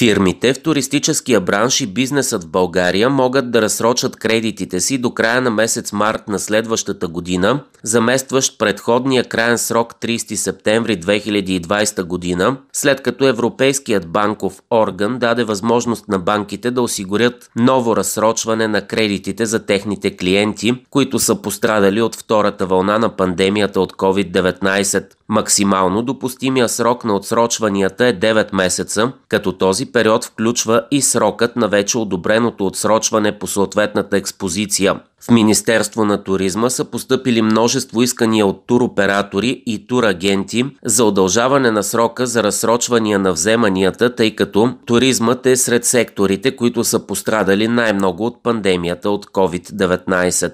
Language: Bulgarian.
Фирмите в туристическия бранш и бизнесът в България могат да разсрочат кредитите си до края на месец март на следващата година, заместващ предходния крайен срок 30 септември 2020 година, след като Европейският банков орган даде възможност на банките да осигурят ново разсрочване на кредитите за техните клиенти, които са пострадали от втората вълна на пандемията от COVID-19. Максимално допустимия срок на отсрочванията е 9 месеца, като този период включва и срокът на вече одобреното отсрочване по съответната експозиция. В Министерство на туризма са поступили множество искания от туроператори и турагенти за удължаване на срока за разсрочвания на вземанията, тъй като туризмът е сред секторите, които са пострадали най-много от пандемията от COVID-19.